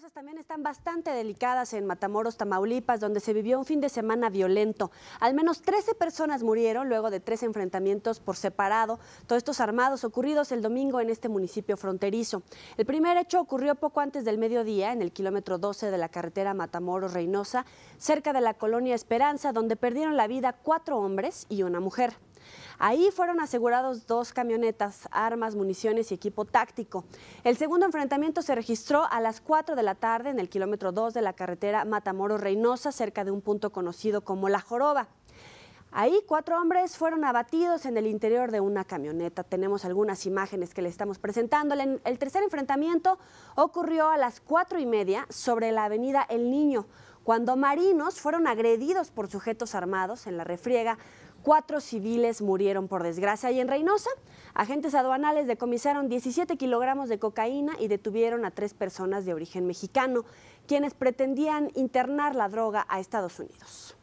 cosas también están bastante delicadas en Matamoros, Tamaulipas, donde se vivió un fin de semana violento. Al menos 13 personas murieron luego de tres enfrentamientos por separado, todos estos armados ocurridos el domingo en este municipio fronterizo. El primer hecho ocurrió poco antes del mediodía, en el kilómetro 12 de la carretera Matamoros-Reynosa, cerca de la colonia Esperanza, donde perdieron la vida cuatro hombres y una mujer. Ahí fueron asegurados dos camionetas, armas, municiones y equipo táctico. El segundo enfrentamiento se registró a las 4 de la tarde en el kilómetro 2 de la carretera Matamoros-Reynosa, cerca de un punto conocido como La Joroba. Ahí cuatro hombres fueron abatidos en el interior de una camioneta. Tenemos algunas imágenes que le estamos presentando. El tercer enfrentamiento ocurrió a las cuatro y media sobre la avenida El Niño, cuando marinos fueron agredidos por sujetos armados en la refriega Cuatro civiles murieron por desgracia y en Reynosa, agentes aduanales decomisaron 17 kilogramos de cocaína y detuvieron a tres personas de origen mexicano, quienes pretendían internar la droga a Estados Unidos.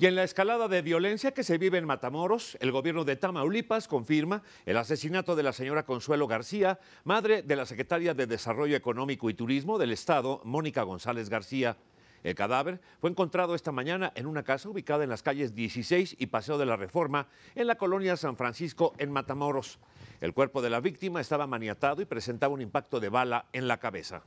Y en la escalada de violencia que se vive en Matamoros, el gobierno de Tamaulipas confirma el asesinato de la señora Consuelo García, madre de la secretaria de Desarrollo Económico y Turismo del Estado, Mónica González García. El cadáver fue encontrado esta mañana en una casa ubicada en las calles 16 y Paseo de la Reforma, en la colonia San Francisco, en Matamoros. El cuerpo de la víctima estaba maniatado y presentaba un impacto de bala en la cabeza.